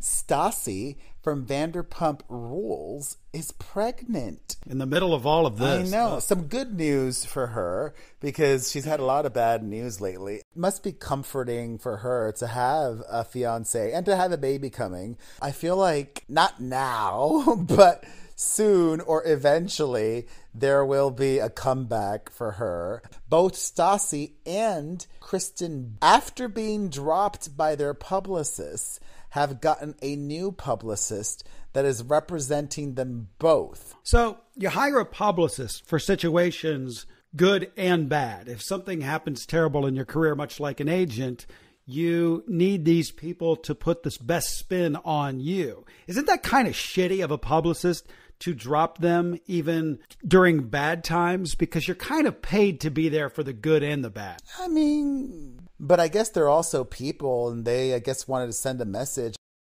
Stassi from Vanderpump Rules is pregnant. In the middle of all of this. I know. Uh, Some good news for her because she's had a lot of bad news lately. It must be comforting for her to have a fiance and to have a baby coming. I feel like not now, but soon or eventually there will be a comeback for her. Both Stasi and Kristen, after being dropped by their publicists, have gotten a new publicist that is representing them both. So you hire a publicist for situations good and bad. If something happens terrible in your career, much like an agent, you need these people to put this best spin on you. Isn't that kind of shitty of a publicist to drop them even during bad times because you're kind of paid to be there for the good and the bad. I mean, but I guess they're also people and they, I guess, wanted to send a message.